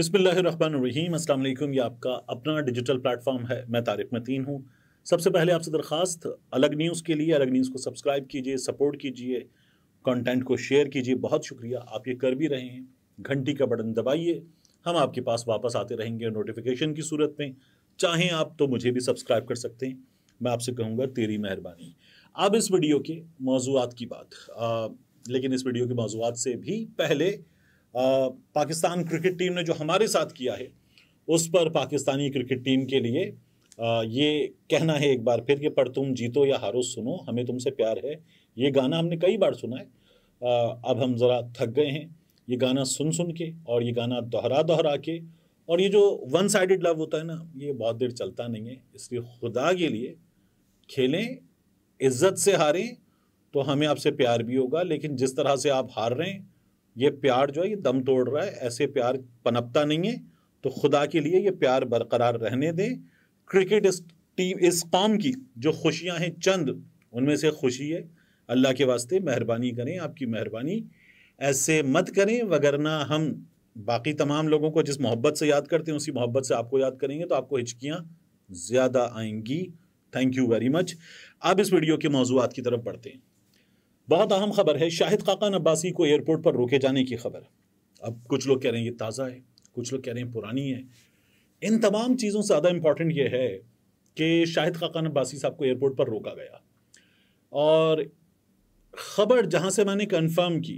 बिसमीम अल्लाम ये आपका अपना डिजिटल प्लेटफॉर्म है मैं तारिक मतीन हूँ सबसे पहले आपसे दरख्वास्त अलग न्यूज़ के लिए अलग न्यूज़ को सब्सक्राइब कीजिए सपोर्ट कीजिए कंटेंट को शेयर कीजिए बहुत शुक्रिया आप ये कर भी रहे हैं घंटी का बटन दबाइए हम आपके पास वापस आते रहेंगे नोटिफिकेशन की सूरत में चाहें आप तो मुझे भी सब्सक्राइब कर सकते हैं मैं आपसे कहूँगा तेरी मेहरबानी अब इस वीडियो के मौजूद की बात आ, लेकिन इस वीडियो के मौजूद से भी पहले पाकिस्तान क्रिकेट टीम ने जो हमारे साथ किया है उस पर पाकिस्तानी क्रिकेट टीम के लिए आ, ये कहना है एक बार फिर कि पर तुम जीतो या हारो सुनो हमें तुमसे प्यार है ये गाना हमने कई बार सुना है आ, अब हम ज़रा थक गए हैं ये गाना सुन सुन के और ये गाना दोहरा दोहरा के और ये जो वन साइडेड लव होता है ना ये बहुत देर चलता नहीं है इसलिए खुदा के लिए खेलें इज्जत से हारें तो हमें आपसे प्यार भी होगा लेकिन जिस तरह से आप हार रहे हैं ये प्यार जो है ये दम तोड़ रहा है ऐसे प्यार पनपता नहीं है तो खुदा के लिए ये प्यार बरकरार रहने दें क्रिकेट इस टीम इस काम की जो खुशियां हैं चंद उनमें से खुशी है अल्लाह के वास्ते मेहरबानी करें आपकी मेहरबानी ऐसे मत करें वगरना हम बाकी तमाम लोगों को जिस मोहब्बत से याद करते हैं उसी मोहब्बत से आपको याद करेंगे तो आपको हिचकियाँ ज़्यादा आएंगी थैंक यू वेरी मच अब इस वीडियो के मौजूद की तरफ बढ़ते हैं बहुत अहम खबर है शाहिद काकान अब्बासी को एयरपोर्ट पर रोके जाने की खबर अब कुछ लोग कह रहे हैं ये ताज़ा है कुछ लोग कह रहे हैं पुरानी है इन तमाम चीज़ों से ज़्यादा इम्पॉर्टेंट ये है कि शाहिद काकान अब्बासी साहब को एयरपोर्ट पर रोका गया और ख़बर जहाँ से मैंने कन्फर्म की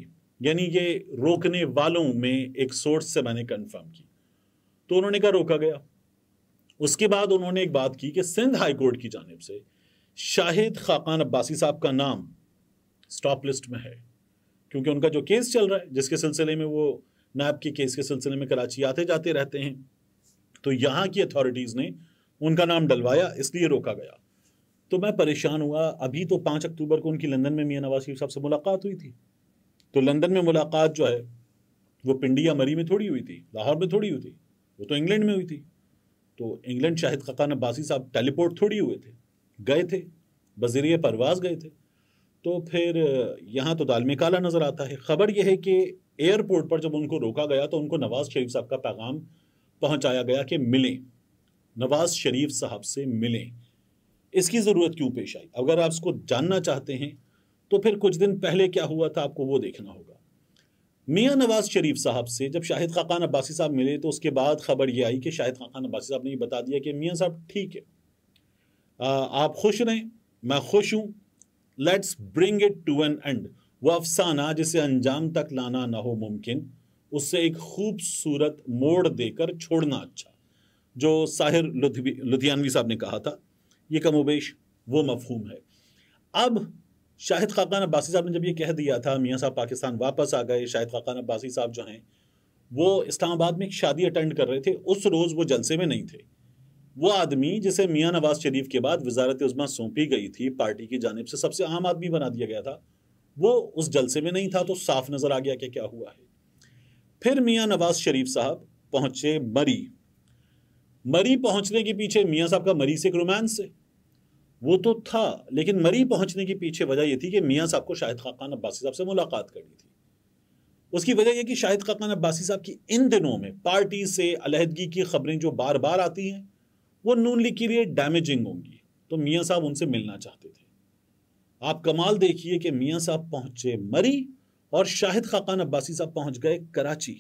यानी ये रोकने वालों में एक सोर्स से मैंने कन्फर्म की तो उन्होंने कहा रोका गया उसके बाद उन्होंने एक बात की कि सिंध हाई कोर्ट की जानब से शाहिद खाकान अब्बासी साहब का नाम स्टॉप लिस्ट में है क्योंकि उनका जो केस चल रहा है जिसके सिलसिले में वो नैब के केस के सिलसिले में कराची आते जाते रहते हैं तो यहाँ की अथॉरिटीज़ ने उनका नाम डलवाया इसलिए रोका गया तो मैं परेशान हुआ अभी तो पाँच अक्टूबर को उनकी लंदन में मियाँ नवाज शरीफ साहब से मुलाकात हुई थी तो लंदन में मुलाकात जो है वो पिंडी या मरी में थोड़ी हुई थी लाहौर में थोड़ी हुई थी वो तो इंग्लैंड में हुई थी तो इंग्लैंड शाहिद खकान अब्बासी साहब टेलीपोर्ट थोड़ी हुए थे गए थे बजरिए परवाज गए थे तो फिर यहाँ तो दाल में काला नज़र आता है ख़बर यह है कि एयरपोर्ट पर जब उनको रोका गया तो उनको नवाज़ शरीफ साहब का पैगाम पहुँचाया गया कि मिलें नवाज़ शरीफ साहब से मिलें इसकी ज़रूरत क्यों पेश आई अगर आप इसको जानना चाहते हैं तो फिर कुछ दिन पहले क्या हुआ था आपको वो देखना होगा मियाँ नवाज शरीफ साहब से जब शाहिद खाकान अब्बासी साहब मिले तो उसके बाद ख़बर ये आई कि शाहिद खाकान अब्बासी साहब ने ये बता दिया कि मियाँ साहब ठीक है आप खुश रहें मैं खुश हूँ let's bring it to an end वो अफसाना जिसे अंजाम तक लाना ना हो मुमकिन उससे एक खूबसूरत मोड़ देकर छोड़ना अच्छा जो साहिर लुधियानवी साहब ने कहा था ये कमोबेश वो मफहूम है अब शाहिद खाकान अब्बासी साहब ने जब ये कह दिया था मियाँ साहब पाकिस्तान वापस आ गए शाहिद खाकान अब्बासी साहब जो हैं वो इस्लामाबाद में एक शादी अटेंड कर रहे थे उस रोज़ वो जलसे में नहीं थे वो आदमी जिसे मियाँ नवाज शरीफ के बाद वजारत उजमा सौंपी गई थी पार्टी की जानब से सबसे आम आदमी बना दिया गया था वो उस जलसे में नहीं था तो साफ नज़र आ गया कि क्या हुआ है फिर मियाँ नवाज शरीफ साहब पहुंचे मरी मरी पहुंचने के पीछे मियाँ साहब का मरी से एक रोमांस है वो तो था लेकिन मरी पहुँचने के पीछे वजह यह थी कि मियाँ साहब को शाहिद खाकान अब्बासी साहब से मुलाकात करनी थी उसकी वजह यह कि शाहिद खाकान अब्बासी साहब की इन दिनों में पार्टी से अलहदगी की खबरें जो बार बार आती हैं वो नून लीग के लिए डैमेजिंग होंगी तो मियाँ साहब उनसे मिलना चाहते थे आप कमाल देखिए कि मियाँ साहब पहुंचे मरी और शाहिद खाकान अब्बासी साहब पहुंच गए कराची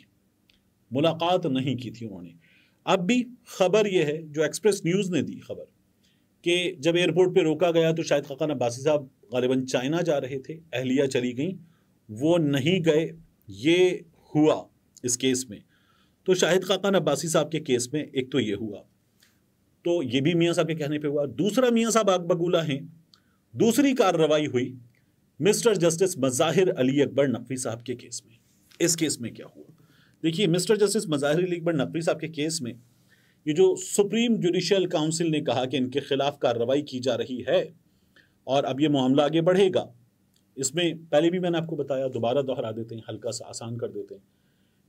मुलाकात नहीं की थी उन्होंने अब भी खबर यह है जो एक्सप्रेस न्यूज़ ने दी खबर कि जब एयरपोर्ट पे रोका गया तो शाहिद खाकान अब्बासी साहब गालिबा चाइना जा रहे थे अहलिया चली गई वो नहीं गए ये हुआ इस केस में तो शाहिद खाकान अब्बासी साहब के केस में एक तो ये हुआ तो ये भी मियाँ साहब के कहने पे हुआ दूसरा मियाँ साहब आग बगूला हैं दूसरी कार्रवाई हुई मिस्टर जस्टिस मज़ाहिर अली अकबर नकवी साहब के केस में इस केस में क्या हुआ देखिए मिस्टर जस्टिस मज़ाहिर अली अकबर नकवी साहब के केस में ये जो सुप्रीम जुडिशल काउंसिल ने कहा कि इनके खिलाफ कार्रवाई की जा रही है और अब ये मामला आगे बढ़ेगा इसमें पहले भी मैंने आपको बताया दोबारा दोहरा देते हैं हल्का सा आसान कर देते हैं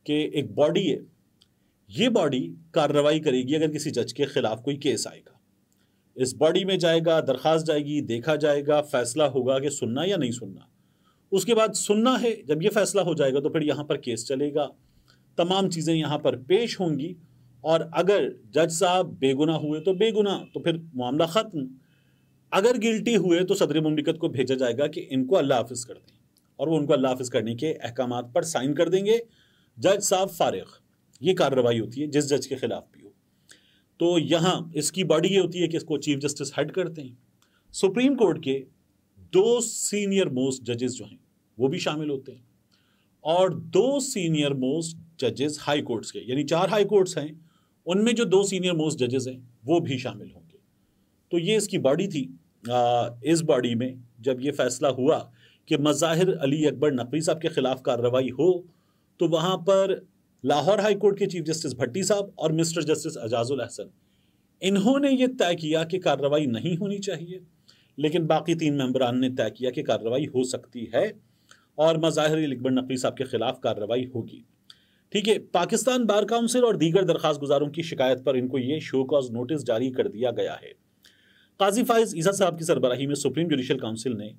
कि एक बॉडी है ये बॉडी कार्रवाई करेगी अगर किसी जज के खिलाफ कोई केस आएगा इस बॉडी में जाएगा दरख्वास्त जाएगी देखा जाएगा फैसला होगा कि सुनना या नहीं सुनना उसके बाद सुनना है जब ये फैसला हो जाएगा तो फिर यहाँ पर केस चलेगा तमाम चीज़ें यहाँ पर पेश होंगी और अगर जज साहब बेगुना हुए तो बेगुना तो फिर मामला ख़त्म अगर गिल्टी हुए तो सदर ममलिकत को भेजा जाएगा कि इनको अल्लाह हाफिज़ कर दें और वो उनको अल्लाह हाफिज़ करने के अहकाम पर साइन कर देंगे जज साहब फारिग़ ये कार्रवाई होती है जिस जज के खिलाफ भी हो तो यहाँ इसकी बॉडी ये होती है कि इसको चीफ जस्टिस हेड करते हैं सुप्रीम कोर्ट के दो सीनियर मोस्ट जजेस जो हैं वो भी शामिल होते हैं और दो सीनियर मोस्ट जजेस हाई कोर्ट्स के यानी चार हाई कोर्ट्स हैं उनमें जो दो सीनियर मोस्ट जजेस हैं वो भी शामिल होंगे तो ये इसकी बॉडी थी आ, इस बॉडी में जब ये फैसला हुआ कि मज़ाहिर अली अकबर नकवी साहब के ख़िलाफ़ कार्रवाई हो तो वहाँ पर लाहौर हाई कोर्ट के चीफ जस्टिस भट्टी साहब और मिस्टर जस्टिस अजाजुल अहसन इन्होंने ये तय किया कि कार्रवाई नहीं होनी चाहिए लेकिन बाकी तीन मेम्बरान ने तय किया कि कार्रवाई हो सकती है और मज़ाहिर इकबर नकवी साहब के खिलाफ कार्रवाई होगी ठीक है पाकिस्तान बार काउंसिल और दीगर दरख्वास्त गुजारों की शिकायत पर इनको ये शो कॉज नोटिस जारी कर दिया गया है काजी फायज ईसा साहब की सरबराही में सुप्रीम जुडिशल काउंसिल ने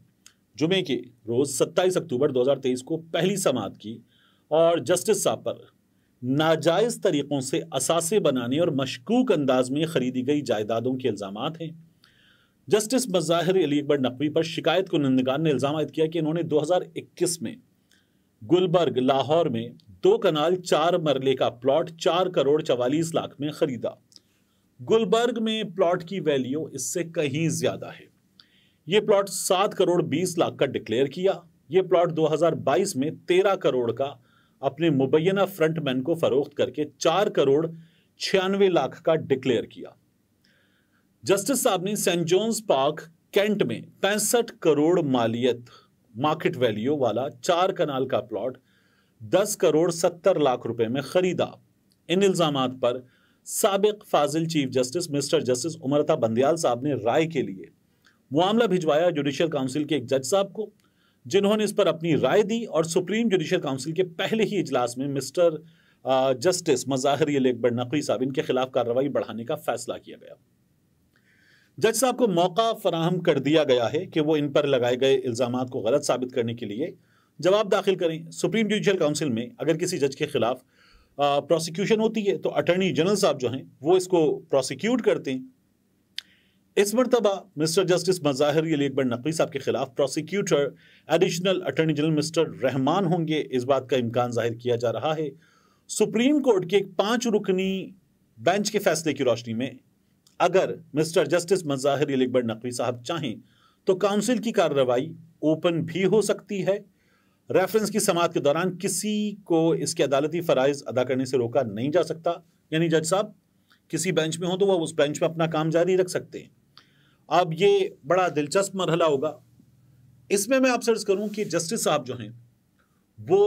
जुमे के रोज़ 27 अक्टूबर 2023 को पहली समात की और जस्टिस साहब पर नाजायज़ तरीक़ों से असासे बनाने और मशकूक अंदाज में खरीदी गई जायदादों के इल्ज़ाम हैं जस्टिस मज़ाहिर अली अकबर नकवी पर शिकायत नंदगान ने इल्ज़ाम किया कि इन्होंने 2021 में गुलबर्ग लाहौर में दो कनाल चार मरले का प्लॉट चार करोड़ चवालीस लाख में ख़रीदा गुलबर्ग में प्लॉट की वैल्यू इससे कहीं ज़्यादा है ये प्लॉट सात करोड़ बीस लाख का डिक्लेयर किया ये प्लॉट 2022 में तेरह करोड़ का अपने मुबैना फ्रंटमैन को फरोख्त करके चार करोड़ छियानवे लाख का डिक्लेयर किया जस्टिस साहब ने सेंट जोन्स पार्क कैंट में पैंसठ करोड़ मालियत मार्केट वैल्यू वाला चार कनाल का प्लॉट दस करोड़ सत्तर लाख रुपए में खरीदा इन इल्जाम पर सबक फाजिल chief justice mister justice Umar Ata Bandial साहब ने राय के लिए मामला भिजवाया जुडिशियल काउंसिल के एक जज साहब को जिन्होंने इस पर अपनी राय दी और सुप्रीम जुडिशल काउंसिल के पहले ही इजलास में मिस्टर जस्टिस मज़ाहरी अलेकबर नकवी साहब इनके खिलाफ कार्रवाई बढ़ाने का फैसला किया गया जज साहब को मौका फराहम कर दिया गया है कि वो इन पर लगाए गए इल्ज़ाम को गलत साबित करने के लिए जवाब दाखिल करें सुप्रीम जुडिशल काउंसिल में अगर किसी जज के खिलाफ प्रोसिक्यूशन होती है तो अटर्नी जनरल साहब जो हैं वो इसको प्रोसिक्यूट करते हैं इस मरतबा मिस्टर जस्टिस मज़ाहिर अली अकबर नकवी साहब के खिलाफ prosecutor additional attorney general mister Rehman होंगे इस बात का इम्कान जाहिर किया जा रहा है सुप्रीम कोर्ट के एक पाँच रुकनी बेंच के फैसले की रोशनी में अगर मिस्टर जस्टिस मज़ाहिर अली अकबर नकवी साहब चाहें तो काउंसिल की कार्रवाई ओपन भी हो सकती है रेफरेंस की समात के दौरान किसी को इसके अदालती फ़रज़ अदा करने से रोका नहीं जा सकता यानी जज साहब किसी बेंच में हो तो वह उस बेंच में अपना काम जारी रख सकते हैं अब ये बड़ा दिलचस्प मरहला होगा इसमें मैं आपसे अर्ज करूँ कि जस्टिस साहब जो हैं वो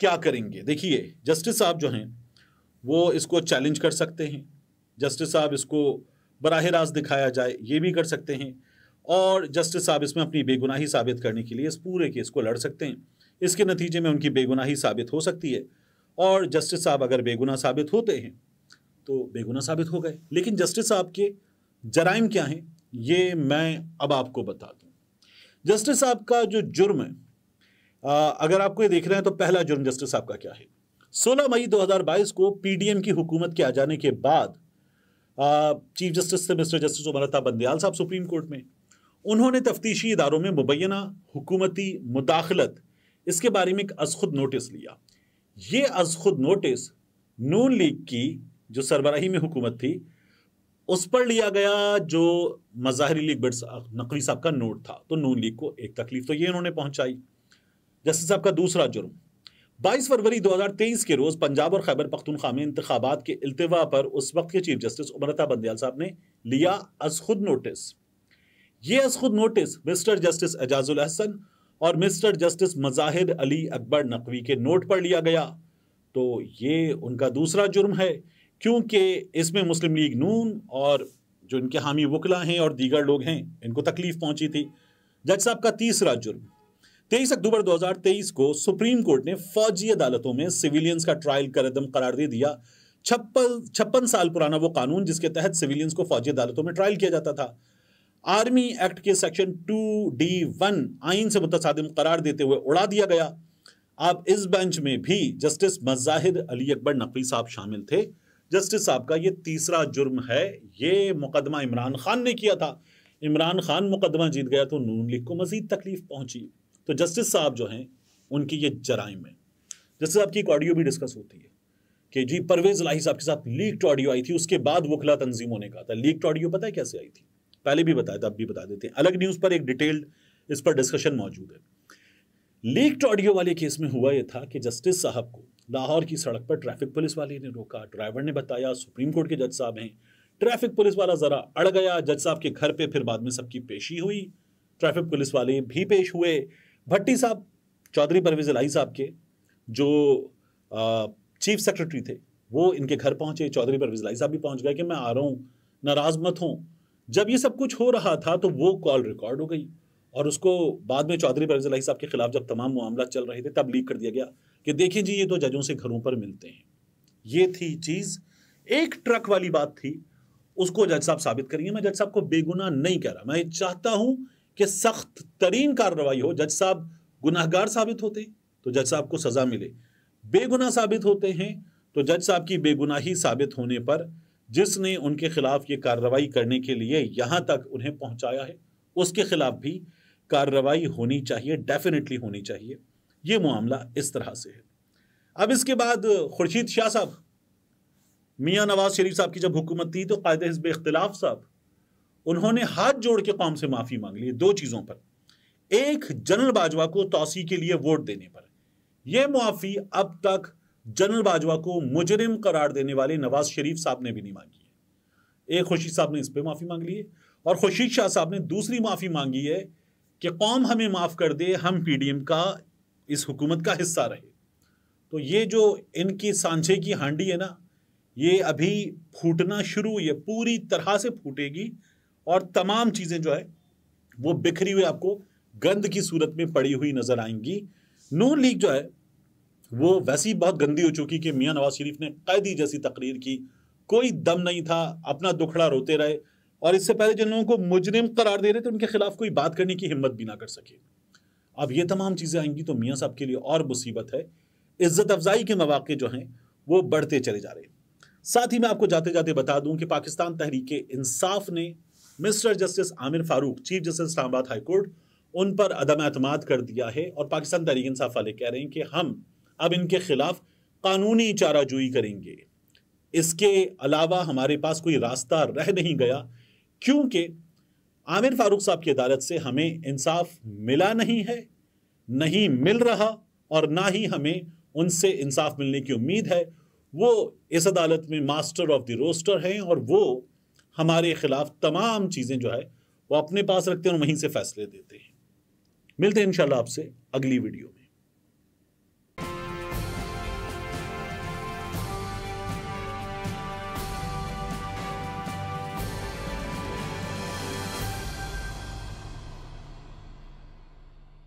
क्या करेंगे देखिए जस्टिस साहब जो हैं वो इसको चैलेंज कर सकते हैं जस्टिस साहब इसको बराह रास्त दिखाया जाए ये भी कर सकते हैं और जस्टिस साहब इसमें अपनी बेगुनाही साबित करने के लिए इस पूरे केस को लड़ सकते हैं इसके नतीजे में उनकी बेगुनाही साबित हो सकती है और जस्टिस साहब अगर बेगुना साबित होते हैं तो बेगुना साबित हो गए लेकिन जस्टिस साहब के जराइम क्या हैं ये मैं अब आपको बता दूं जस्टिस साहब का जो जुर्म है आ, अगर आपको ये देख रहे हैं तो पहला जुर्म जस्टिस साहब का क्या है 16 मई 2022 को पीडीएम की हुकूमत के आ जाने के बाद आ, चीफ जस्टिस थे मिस्टर जस्टिस उमरता बंदयाल साहब सुप्रीम कोर्ट में उन्होंने तफ्तीशी इदारों में मुबैना हुकूमती मुदाखलत इसके बारे में एक अजखुद नोटिस लिया ये अजखुद नोटिस नून लीग की जो सरबराही में हुकूमत थी उस पर लिया गया जो मजाहरी लीग बिट्स नकवी साहब का नोट था तो नून लीग को एक तकलीफ तो ये उन्होंने पहुंचाई जस्टिस साहब का दूसरा जुर्म 22 फरवरी 2023 के रोज़ पंजाब और खैबर पख्तूनख्वा में इंतबात के अल्तवा पर उस वक्त के चीफ जस्टिस उमरता बंदयाल साहब ने लिया अज खुद नोटिस ये अज खुद notice mister justice Ijazul Ahsan और मिस्टर जस्टिस मजाहिर अली अकबर नकवी के नोट पर लिया गया तो ये उनका दूसरा जुर्म है क्योंकि इसमें मुस्लिम लीग नून और जो इनके हामी वकला हैं और दीगर लोग हैं इनको तकलीफ पहुंची थी जज साहब का तीसरा जुर्म तेईस अक्टूबर 2023 को सुप्रीम कोर्ट ने फौजी अदालतों में सिविलियंस का ट्रायल करदम करार दे दिया छप्पन छप्पन साल पुराना वो कानून जिसके तहत सिविलियंस को फौजी अदालतों में ट्रायल किया जाता था आर्मी एक्ट के सेक्शन टू डी वन आइन से मुतसादम करार देते हुए उड़ा दिया गया अब इस बेंच में भी जस्टिस मजाहिद अली अकबर नकवी साहब शामिल थे जस्टिस साहब का ये तीसरा जुर्म है ये मुकदमा इमरान खान ने किया था इमरान खान मुकदमा जीत गया तो नून लीग को मजीद तकलीफ पहुंची तो जस्टिस साहब जो हैं उनकी ये जराइम है जस्टिस साहब की एक ऑडियो भी डिस्कस होती है कि जी परवेज लाही साहब के साथ लीक्ड ऑडियो आई थी उसके बाद वकला तंजीमों ने कहा था लीकड ऑडियो पता है कैसे आई थी पहले भी बताया था अब भी बता देते हैं अलग न्यूज़ पर एक डिटेल्ड इस पर डिस्कशन मौजूद है लीकड ऑडियो वाले केस में हुआ यह था कि जस्टिस साहब को लाहौर की सड़क पर ट्रैफिक पुलिस वाले ने रोका ड्राइवर ने बताया सुप्रीम कोर्ट के जज साहब हैं ट्रैफिक पुलिस वाला ज़रा अड़ गया जज साहब के घर पे फिर बाद में सबकी पेशी हुई ट्रैफिक पुलिस वाले भी पेश हुए भट्टी साहब चौधरी परवेज लाई साहब के जो आ, चीफ सेक्रेटरी थे वो इनके घर पहुंचे चौधरी परवेज लाई साहब भी पहुंच गए कि मैं आ रहा हूँ नाराज़ मत हूँ जब ये सब कुछ हो रहा था तो वो कॉल रिकॉर्ड हो गई और उसको बाद में चौधरी परवेज लाई साहब के खिलाफ जब तमाम मामला चल रहे थे तब लीक कर दिया गया कि देखिए जी ये तो जजों से घरों पर मिलते हैं ये थी चीज एक ट्रक वाली बात थी उसको जज साहब साबित करेंगे मैं जज साहब को बेगुनाह नहीं कह रहा मैं चाहता हूं कि सख्त तरीन कार्रवाई हो जज साहब गुनाहगार साबित होते तो जज साहब को सजा मिले बेगुनाह साबित होते हैं तो जज साहब की बेगुनाही साबित होने पर जिसने उनके खिलाफ ये कार्रवाई करने के लिए यहां तक उन्हें पहुंचाया है उसके खिलाफ भी कार्रवाई होनी चाहिए डेफिनेटली होनी चाहिए ये मामला इस तरह से है अब इसके बाद खुर्शीद शाह साहब मियाँ नवाज शरीफ साहब की जब हुकूमत थी तो कायद हिजब इख्तलाफ साहब उन्होंने हाथ जोड़ के कौम से माफ़ी मांग ली दो चीज़ों पर एक जनरल बाजवा को तोसी के लिए वोट देने पर यह मुआफ़ी अब तक जनरल बाजवा को मुजरिम करार देने वाले नवाज शरीफ साहब ने भी नहीं मांगी है एक खुर्शीद साहब ने इस पर माफ़ी मांग ली है और खुर्शीद शाह साहब ने दूसरी माफ़ी मांगी है कि कौम हमें माफ़ कर दे हम पीडीएम का इस हुकूमत का हिस्सा रहे तो ये जो इनकी सांझे की हांडी है ना ये अभी फूटना शुरू है पूरी तरह से फूटेगी और तमाम चीज़ें जो है वो बिखरी हुई आपको गंद की सूरत में पड़ी हुई नज़र आएंगी नो लीग जो है वो वैसी बहुत गंदी हो चुकी कि मियाँ नवाज शरीफ ने कैदी जैसी तकरीर की कोई दम नहीं था अपना दुखड़ा रोते रहे और इससे पहले जिन लोगों को मुजरिम करार दे रहे थे उनके खिलाफ कोई बात करने की हिम्मत भी ना कर सके अब ये तमाम चीज़ें आएंगी तो मियाँ साहब के लिए और मुसीबत है इज़्ज़त अफजाई के मौाक़े जो हैं वो बढ़ते चले जा रहे हैं साथ ही मैं आपको जाते जाते बता दूं कि पाकिस्तान तहरीक इंसाफ ने mister justice Aamir Farooq chief justice Islamabad high court उन पर अदम अतमाद कर दिया है और पाकिस्तान तहरीक इंसाफ वाले कह रहे हैं कि हम अब इनके ख़िलाफ़ कानूनी चाराजोई करेंगे इसके अलावा हमारे पास कोई रास्ता रह नहीं गया क्योंकि आमिर फारूक साहब की अदालत से हमें इंसाफ मिला नहीं है नहीं मिल रहा और ना ही हमें उनसे इंसाफ मिलने की उम्मीद है वो इस अदालत में मास्टर ऑफ द रोस्टर हैं और वो हमारे खिलाफ तमाम चीज़ें जो है वो अपने पास रखते हैं और वहीं से फैसले देते हैं मिलते हैं इंशाल्लाह आपसे अगली वीडियो में